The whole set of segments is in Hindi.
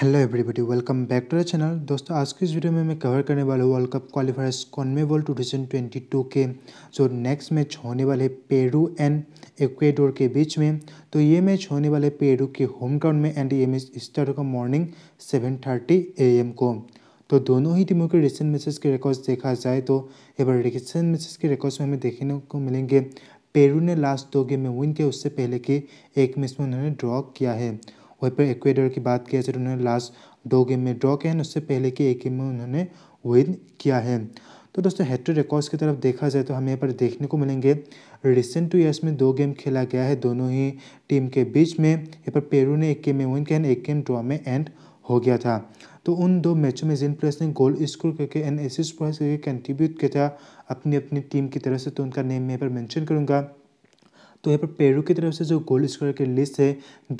hello everybody welcome back to the channel दोस्तों आज की इस वीडियो में मैं कवर करने वाला हूँ world cup qualifiers world two thousand twenty two के जो नेक्स्ट मैच होने वाले पेरू एंड इक्वेडोर के बीच में तो ये मैच होने वाले पेरू के होम ग्राउंड में एंड ये मैच स्टार्ट होगा morning seven thirty A M को तो दोनों ही टीमों के रिसेंट मैचेस के रिकॉर्ड्स देखा जाए तो एक बार रिसेंट मैचेस के रिकॉर्ड्स में हमें देखने को मिलेंगे पेरू ने लास्ट दो गेम में विन किया उससे पहले कि एक मैच में उन्होंने ड्रॉ किया है वहीं पर इक्वेडर की बात किया जाए तो उन्होंने लास्ट दो गेम में ड्रॉ किया है उससे पहले के एक गेम में उन्होंने विन किया है तो दोस्तों हेट्रो रिकॉर्ड्स की तरफ देखा जाए तो हमें यहाँ पर देखने को मिलेंगे रिसेंट टू ईयर्स में दो गेम खेला गया है दोनों ही टीम के बीच में यहाँ पर पेरू ने एक गेम में विन किया एक गेम ड्रॉ में एंड हो गया था तो उन दो मैचों में जिन प्लेयर्स ने गोल स्कोर करके एंड एसिस्ट प्लेयर्स करके कंट्रीब्यूट किया था अपनी अपनी टीम की तरफ से तो उनका नेम मैं यहाँ पर मैंशन करूँगा तो यहाँ पर पेरू की तरफ से जो गोल स्कोर की लिस्ट है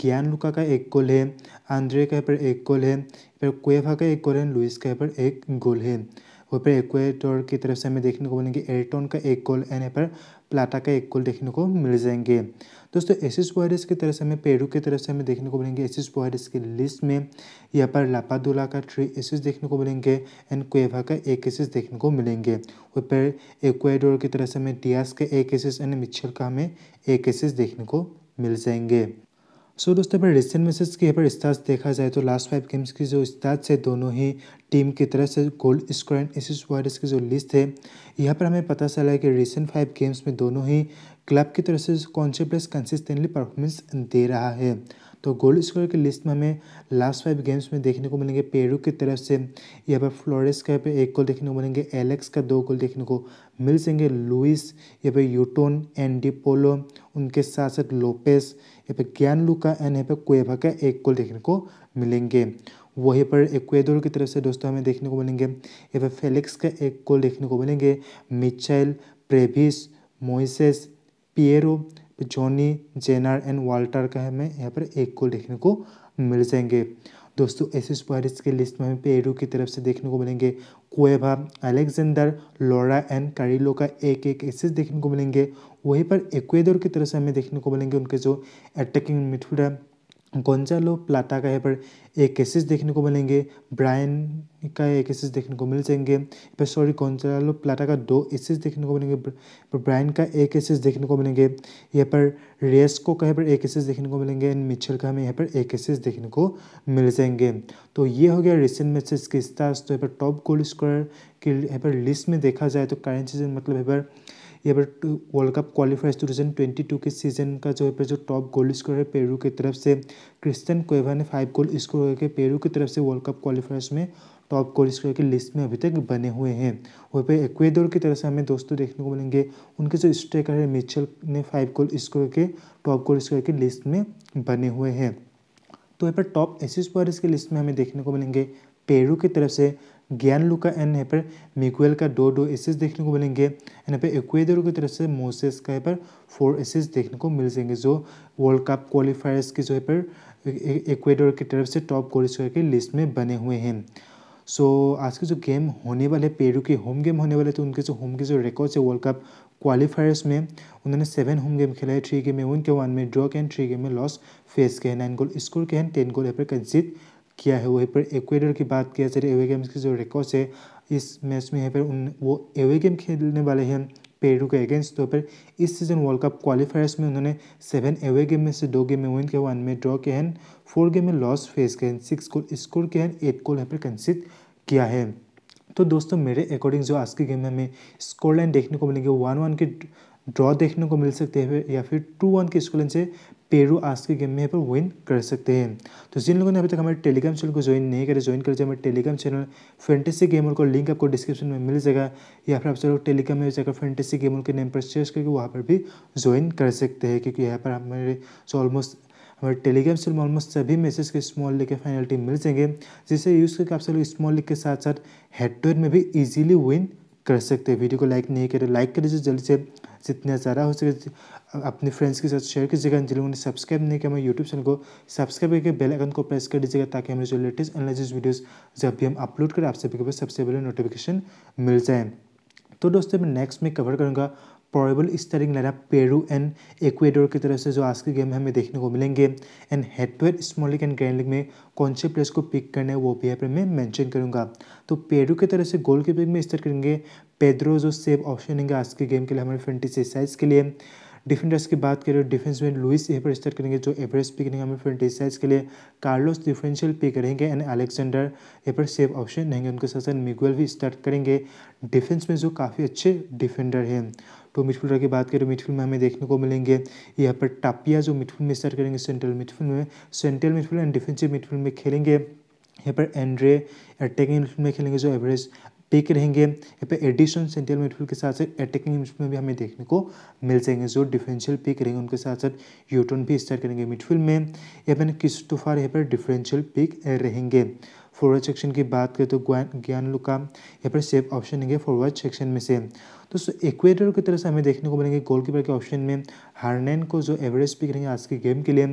ज्ञान लुका का एक गोल है आंद्रे का यहाँ पर एक गोल है फिर कुएफा का एक गोल है लुइस का यहाँ पर एक गोल है वहीं पर इक्वेटर की तरफ से हमें देखने को मिलेंगे एयरटोन का एक गोल एंड यहाँ पर प्लाटा का एक गोल देखने को मिल जाएंगे दोस्तों एसिस वायरस की तरफ से हमें पेरू की तरफ से हमें देखने को मिलेंगे एसिस वायरस की लिस्ट में यहाँ पर लापादुला का थ्री एसिस देखने को मिलेंगे एंड क्वेभा का एक एसिस देखने को मिलेंगे वहीं पर इक्वेडोर की तरफ से हमें डियास का एक एसिस एंड मिच्छल का हमें एक एसिस देखने को मिल जाएंगे सो so, दोस्तों पर रिसेंट मैसेज के यहाँ पर स्टार्स देखा जाए तो लास्ट फाइव गेम्स की जो स्टार्स है दोनों ही टीम की तरफ से गोल्ड स्कोर एंड एसिस वायरस की जो लिस्ट है यहाँ पर हमें पता चला है कि रिसेंट फाइव गेम्स में दोनों ही क्लब की तरफ से कौन से प्लेस कंसिस्टेंटली परफॉर्मेंस दे रहा है तो गोल्ड स्कोर की लिस्ट में हमें लास्ट फाइव गेम्स में देखने को मिलेंगे पेरू की तरफ से यहाँ पर फ्लोरेस का पे एक गोल देखने को मिलेंगे एलेक्स का दो गोल देखने को मिल सकेंगे लुइस यहाँ पर यूटोन एंडी पोलो उनके साथ साथ लोपेस यहाँ पर ज्ञान लुका एंड यहाँ पर क्वेवा का एक गोल देखने को मिलेंगे वहीं पर इक्वेडोर की तरफ से दोस्तों हमें देखने को मिलेंगे यहाँ पर फेलिक्स का एक गोल देखने को मिलेंगे मिचेल प्रेविस मोइसेस पियरो जॉनी जेनार एंड वाल्टर का हमें यहाँ पर एक गोल देखने को मिल जाएंगे दोस्तों ऐसे सिफारिश की लिस्ट में हमें पेरू की तरफ से देखने को मिलेंगे कोएवा अलेक्जेंडर लोरा एंड कारिलो का एक एक एसेस देखने को मिलेंगे वहीं पर एक्वेडोर की तरफ से हमें देखने को मिलेंगे उनके जो अटैकिंग मिडफील्डर गोंजालो प्लाटा का यहाँ पर एक केसेस देखने को मिलेंगे ब्रायन का एक केसेस देखने को मिल जाएंगे पर सॉरी गोंजालो प्लाटा का दो एसेस देखने को मिलेंगे पर ब्रायन का एक केसेस देखने को मिलेंगे यहाँ पर रेस को कहीं पर एक केसेस देखने को मिलेंगे एंड मिचेल का हमें यहाँ पर एक केसेस देखने को मिल जाएंगे तो ये हो गया रिसेंट मैचेस के स्टार्स तो यहाँ पर टॉप गोल स्कोर की यहाँ पर लिस्ट में देखा जाए तो करेंट सीजन मतलब यहाँ पर यहाँ पर world cup qualifiers two thousand twenty two के सीजन का जो है पर जो टॉप गोल स्कोर है पेरू की तरफ से क्रिस्टन कोएवा ने फाइव गोल स्कोर करके पेरू की तरफ से वर्ल्ड कप क्वालिफायर्स में टॉप गोल स्कोर की लिस्ट में अभी तक बने हुए हैं वहीं पर एक्वेडोर की तरफ से हमें दोस्तों देखने को मिलेंगे उनके जो स्ट्राइकर है मिचल ने फाइव गोल स्कोर करके टॉप गोल स्कोर की लिस्ट में बने हुए हैं तो यहाँ पर टॉप एसिस स्कोरर्स की लिस्ट में हमें देखने को मिलेंगे पेरू की तरफ से ज्ञान लू का एंड यहाँ पर मिकुएल का दो दो एसेस देखने को मिलेंगे यहाँ पे इक्वेदर की तरफ से मोसेस का यहाँ पर फोर एसेस देखने को मिल जाएंगे जो वर्ल्ड कप क्वालिफायर्स के जो है पर इक्वेडोर की तरफ से टॉप क्वालिफायर की लिस्ट में बने हुए हैं सो so, आज के जो गेम होने वाले पेरू के होम गेम होने वाले तो उनके जो होम के जो रिकॉर्ड्स है वर्ल्ड कप क्वालिफायर्स में उन्होंने सेवन होम गेम खेला है थ्री गेम में वन के वन में ड्रॉ के हैं थ्री गेम में लॉस फेस के हैं नाइन गोल स्कोर के हैं टेन गोल यहाँ पर कंसीड किया है वहीं पर एक्वेडर की बात किया जाए एवे गेम्स के जो रिकॉर्ड्स है इस मैच में यहाँ पर उन वो एवे गेम खेलने वाले हैं पेरू के अगेंस्ट तो पर इस सीज़न वर्ल्ड कप क्वालिफायर्स में उन्होंने सेवन एवे गेम में से दो गेम में विन किया वन में ड्रॉ किया है फोर गेम में लॉस फेस किए हैं सिक्स गोल स्कोर किए हैं एट गोल यहाँ पर कंसिड किया है तो दोस्तों मेरे अकॉर्डिंग जो आज के गेम में हमें लाइन देखने को मिलेंगे वन वन के ड्रॉ देखने को मिल सकते हैं या फिर टू वन के स्कोर से पेरू आज के गेम में यहाँ पर विन कर सकते हैं तो जिन लोगों ने अभी तक हमारे टेलीग्राम चैनल को ज्वाइन नहीं करे ज्वाइन तो कर जाए हमारे टेलीग्राम चैनल फेंटेसी गेमर को लिंक आपको डिस्क्रिप्शन में मिल जाएगा या फिर आप लोग टेलीग्राम में जाकर फेंटेसी गेमर के नेम पर सर्च करके वहाँ पर भी ज्वाइन कर सकते हैं क्योंकि यहाँ पर हमारे जो ऑलमोस्ट हमारे टेलीग्राम चैनल में ऑलमोस्ट सभी मैसेज के स्मॉल लिख के फाइनल्टी मिल जाएंगे जिसे यूज़ करके आप सब लोग स्मॉल लिख के साथ साथ हेड टू हेड में भी ईजिली विन कर सकते हैं वीडियो को लाइक नहीं करें लाइक तो कर दीजिए जल्दी से जितना ज़्यादा हो सके अपने फ्रेंड्स के साथ शेयर कीजिएगा जिन लोगों ने सब्सक्राइब नहीं किया हमारे यूट्यूब चैनल को सब्सक्राइब करके बेल आइकन को प्रेस कर दीजिएगा ताकि हमारे जो लेटेस्ट एनालिसिस वीडियोस जब भी हम अपलोड करें आप सभी के पास सबसे पहले नोटिफिकेशन मिल जाए तो दोस्तों मैं नेक्स्ट में कवर करूँगा probable starting lineup Peru and Ecuador की तरफ से जो आज के गेम में हमें देखने को मिलेंगे and head to head small league and grand league में कौन से प्लेयर्स को पिक करना है वो भी यहाँ पर मैं मेंशन करूँगा तो पेरू की तरफ से गोल कीपिंग में स्टार्ट करेंगे पेद्रो जो सेव ऑप्शन होंगे आज के गेम के लिए हमारे फेंटेसी साइज के लिए डिफेंडर्स की बात करें डिफेंस तो में लुइस पर स्टार्ट करेंगे जो एवरेज पिक रहेंगे हमें फेंटेसी साइज के लिए कार्लोस डिफरेंशियल पिक रहेंगे एंड अलेक्जेंडर पर सेव ऑप्शन रहेंगे उनके साथ साथ मिगुअल भी स्टार्ट करेंगे डिफेंस में जो काफ़ी अच्छे डिफेंडर हैं तो मिडफील्डर की बात करें मिडफील्ड में हमें देखने को मिलेंगे यहाँ पर टापिया जो मिडफील्ड में स्टार्ट करेंगे सेंट्रल मिडफील्ड में central midfield and defensive midfield में खेलेंगे यहाँ पर एंड्रे अटैकिंग में खेलेंगे जो एवरेज पिक रहेंगे यहाँ पे एडिशनल सेंट्रल मिडफील्ड के साथ साथ अटैकिंग में भी हमें देखने को मिल जाएंगे जो डिफरेंशियल पिक रहेंगे उनके साथ साथ यूटर्न भी स्टार्ट करेंगे मिडफील्ड में यहाँ पर क्रिस्टोफार यहाँ पर डिफरेंशियल पिक रहेंगे फॉरवर्ड सेक्शन की बात करें तो ज्ञान लुका यहाँ पर सेफ ऑप्शन लेंगे फॉरवर्ड सेक्शन में से दोस्तों इक्वेटर की तरह से हमें देखने को मिलेंगे गोल कीपर के ऑप्शन में हारनैन को जो एवरेज पिक रहेंगे आज के गेम के लिए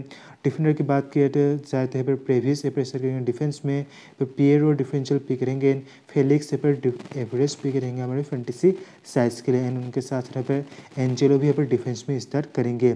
डिफेंडर की बात किया जाए तो फिर प्रेवियस प्रेसर करेंगे डिफेंस में फिर पियर और डिफेंशियल पिक रहेंगे फेलिक्स यहाँ पर एवरेज पिक रहेंगे हमारे फेंटेसी साइज के लिए एंड उनके साथ यहाँ पर एंजेलो भी यहाँ पर डिफेंस में स्टार्ट करेंगे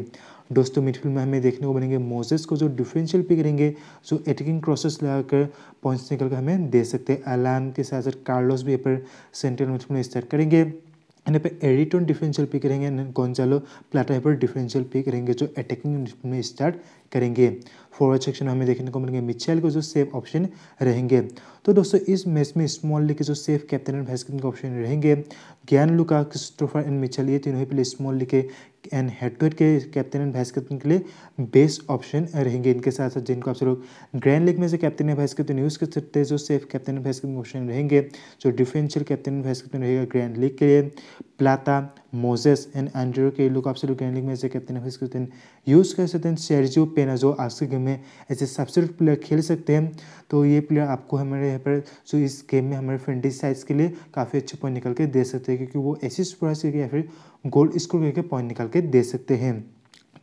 दोस्तों मिडफील्ड में हमें देखने को मिलेंगे मोजेस को जो डिफरेंशियल पिक करेंगे जो एटिकिंग क्रॉसेस लगाकर पॉइंट्स निकल कर हमें दे सकते हैं अलान के साथ साथ कार्लोस भी यहाँ पर सेंट्रल मिडफील्ड में स्टार्ट करेंगे यहाँ पर एरिटोन डिफरेंशियल पिक करेंगे गोंजालो प्लाटा यहाँ पर डिफरेंशियल पिक करेंगे जो अटैकिंग में स्टार्ट करेंगे फॉरवर्ड सेक्शन में हमें देखने को मिलेंगे मिचेल को जो सेफ ऑप्शन रहेंगे तो दोस्तों इस मैच में स्मॉल लीग के जो safe captain and vice captain के ऑप्शन रहेंगे Gianluca Christopher and Michael ये तीनों ही प्ले स्मॉल लीग के एंड हेडवेयर के कैप्टन एंड वाइस कैप्टन के लिए बेस्ट ऑप्शन रहेंगे इनके साथ साथ जिनको आप लोग ग्रैंड लीग में से captain and vice captain use कर सकते हैं जो safe captain and vice captain option रहेंगे जो differential captain and vice captain रहेगा ग्रैंड लीग के लिए प्लाता मोजेस एंड एंड्रो के लोग आपसे absolute Premier में ऐसे कैप्टन ऑफ इसको दिन यूज़ कर सकते हैं शेरजो पेनाजो आज के गेम में ऐसे सबसे प्लेयर खेल सकते हैं तो ये प्लेयर आपको हमारे यहाँ पर जो इस गेम में हमारे फ्रेंडी साइज के लिए काफ़ी अच्छे पॉइंट निकल के दे सकते हैं क्योंकि वो ऐसी प्रोवाइड करके या फिर गोल्ड स्कोर करके पॉइंट निकाल के दे सकते हैं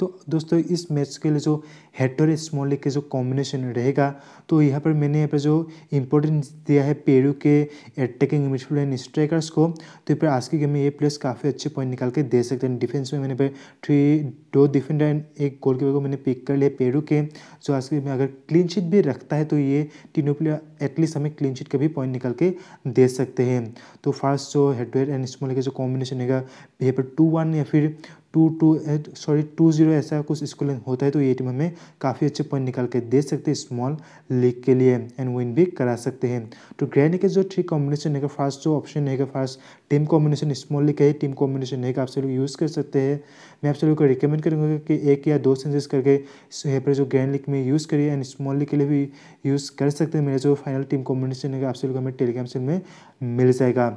तो दोस्तों इस मैच के लिए जो हेटर और स्मॉल लेग के जो कॉम्बिनेशन रहेगा तो यहाँ पर मैंने यहाँ पर जो इम्पोर्टेंस दिया है पेरू के अटैकिंग मिडफील्ड एंड स्ट्राइकर्स को तो यहाँ पर आज के गेम में ये प्लेयर्स काफ़ी अच्छे पॉइंट निकाल के दे सकते हैं डिफेंस में मैंने पर थ्री दो डिफेंडर एंड एक गोल कीपर को मैंने पिक कर लिया पेरू के जो आज के गेम में अगर क्लीन शीट भी रखता है तो ये तीनों प्लेयर एटलीस्ट हमें क्लीन शीट का भी पॉइंट निकाल के दे सकते हैं तो फर्स्ट जो head head and small leg का जो कॉम्बिनेशन रहेगा यहाँ पर टू वन या फिर two two sorry two zero ऐसा कुछ स्कोर होता है तो ये टीम हमें काफ़ी अच्छे पॉइंट निकाल के दे सकते हैं स्मॉल लीग के लिए एंड विन भी करा सकते हैं तो ग्रैंड के जो थ्री कॉम्बिनेशन है फर्स्ट जो ऑप्शन है first team combination small league का ही टीम कॉम्बिनेशन है आप सभी लोग यूज़ कर सकते हैं मैं आप सभी को रिकमेंड करूँगा कि एक या दो सेंसेस करके यहाँ पर जो ग्रैंड लीग में यूज़ करिए एंड स्मॉल लीग के लिए भी यूज़ कर सकते हैं मेरा जो फाइनल टीम कॉम्बिनेशन है आप सभी लोग हमें टेलीग्राम से में मिल जाएगा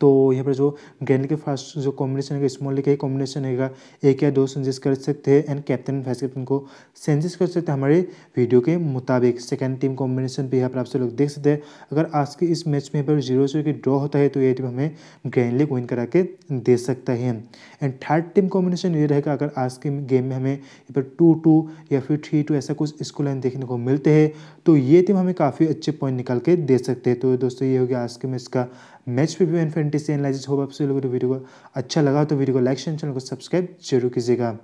तो यहाँ पर जो गेंद के फास्ट जो कॉम्बिनेशन है स्मॉल लीग का ही कॉम्बिनेशन रहेगा एक या दो चेंजेस कर सकते हैं एंड कैप्टन वाइस कैप्टन को चेंजेस कर सकते हैं हमारे वीडियो के मुताबिक सेकेंड टीम कॉम्बिनेशन भी यहाँ पर आप सब लोग देख सकते हैं अगर आज के इस मैच में यहाँ पर जीरो से ड्रॉ होता है तो ये टीम हमें ग्रैंड लीग विन करा के दे सकता है एंड थर्ड टीम कॉम्बिनेशन ये रहेगा अगर आज के गेम में हमें यहाँ पर टू टू या फिर थ्री टू ऐसा कुछ स्कोर लाइन देखने को मिलते हैं तो ये टीम हमें काफ़ी अच्छे पॉइंट निकाल के दे सकते हैं तो दोस्तों ये हो गया आज के मैच का मैच पे भी फेंटिस फैंटेसी एनालिसिस होप आप सभी लोगों को तो वीडियो को अच्छा लगा तो वीडियो को लाइक शेयर चैनल को सब्सक्राइब जरूर कीजिएगा